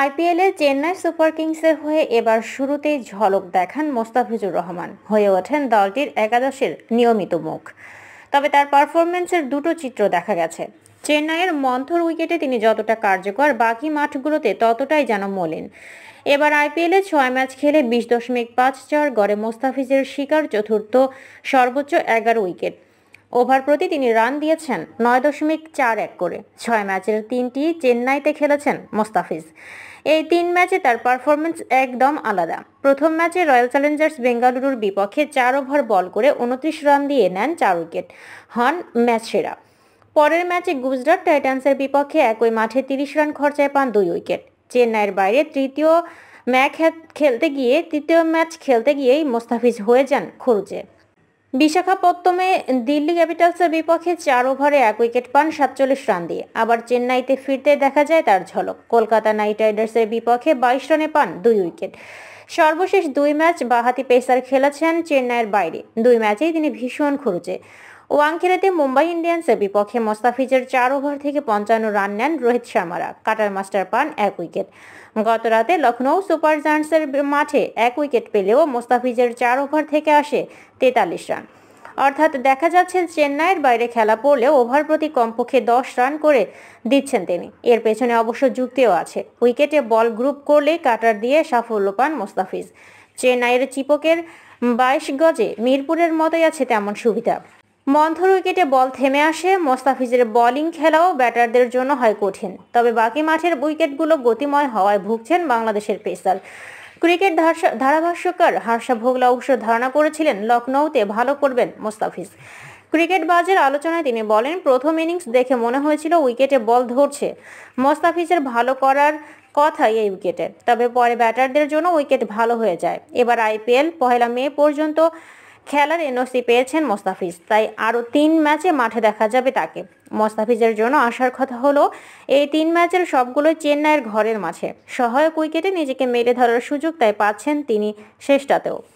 আইপিএলে চেন্নাই সুপার কিংসের হয়ে এবার শুরুতেই ঝলক দেখান মোস্তাফিজুর রহমান হয়ে ওঠেন দলটির একাদশের নিয়মিত মুখ তবে তার পারফরমেন্সের দুটো চিত্র দেখা গেছে চেন্নাইয়ের মন্থর উইকেটে তিনি যতটা কার্যকর বাকি মাঠগুলোতে ততটাই যেন মলিন এবার আইপিএলে ছয় ম্যাচ খেলে বিশ দশমিক পাঁচ চার গড়ে মোস্তাফিজের শিকার চতুর্থ সর্বোচ্চ এগারো উইকেট ওভার প্রতি তিনি রান দিয়েছেন নয় দশমিক চার এক করে ছয় ম্যাচের তিনটি চেন্নাইতে খেলেছেন মোস্তাফিজ এই তিন ম্যাচে তার পারফরমেন্স একদম আলাদা প্রথম ম্যাচে রয়্যাল চ্যালেঞ্জার্স বেঙ্গালুরুর বিপক্ষে চার ওভার বল করে উনত্রিশ রান দিয়ে নেন চার উইকেট হন ম্যাচ সেরা পরের ম্যাচে গুজরাট টাইটান্সের বিপক্ষে একই মাঠে তিরিশ রান খরচায় পান দুই উইকেট চেন্নাইয়ের বাইরে তৃতীয় ম্যাচ খেলতে গিয়ে তৃতীয় ম্যাচ খেলতে গিয়েই মোস্তাফিজ হয়ে যান খরুচে বিশাখাপত্তমে দিল্লি ক্যাপিটালসের বিপক্ষে চার ওভারে এক উইকেট পান সাতচল্লিশ রান দিয়ে আবার চেন্নাইতে ফিরতে দেখা যায় তার ঝলক কলকাতা নাইট রাইডার্সের বিপক্ষে বাইশ রানে পান দুই উইকেট সর্বশেষ দুই ম্যাচ বাহাতি পেসার খেলেছেন চেন্নাইয়ের বাইরে দুই ম্যাচেই তিনি ভীষণ খরচে ওয়াংখেড়েতে মুম্বাই ইন্ডিয়ান্সের বিপক্ষে মোস্তাফিজের চার ওভার থেকে পঞ্চান্ন রান নেন রোহিত শর্মারা কাটার মাস্টার পান এক উইকেট গত রাতে লখনৌ সুপার জায়ান্টসের মাঠে এক উইকেট পেলেও মোস্তাফিজের চার ওভার থেকে আসে তেতাল্লিশ রান অর্থাৎ দেখা যাচ্ছে চেন্নাইয়ের বাইরে খেলা পড়লেও ওভার প্রতি কমপক্ষে দশ রান করে দিচ্ছেন তিনি এর পেছনে অবশ্য যুক্তিও আছে উইকেটে বল গ্রুপ করলে কাটার দিয়ে সাফল্য পান মোস্তাফিজ চেন্নাইয়ের চিপকের বাইশ গজে মিরপুরের মতোই আছে তেমন সুবিধা মন্থর উইকেটে বল থেমে আসে মোস্তাফিজের বোলিং খেলাও ব্যাটারদের জন্য হয় কঠিন তবে বাকি মাঠের উইকেটগুলো গতিময় হওয়ায় ভুগছেন বাংলাদেশের পেসার ক্রিকেট ধারাভাষ্যকার হার্ষা ভোগলা অবশ্য ধারণা করেছিলেন লখনৌতে ভালো করবেন মোস্তাফিজ ক্রিকেট বাজের আলোচনায় তিনি বলেন প্রথম ইনিংস দেখে মনে হয়েছিল উইকেটে বল ধরছে মোস্তাফিজের ভালো করার কথা এই উইকেটে তবে পরে ব্যাটারদের জন্য উইকেট ভালো হয়ে যায় এবার আইপিএল পহেলা মে পর্যন্ত খেলার এনওসি পেয়েছেন মোস্তাফিজ তাই আরও তিন ম্যাচে মাঠে দেখা যাবে তাকে মোস্তাফিজের জন্য আসার কথা হলো এই তিন ম্যাচের সবগুলো চেন্নাইয়ের ঘরের মাঝে সহায়ক উইকেটে নিজেকে মেরে ধরার সুযোগ তাই পাচ্ছেন তিনি শেষটাতেও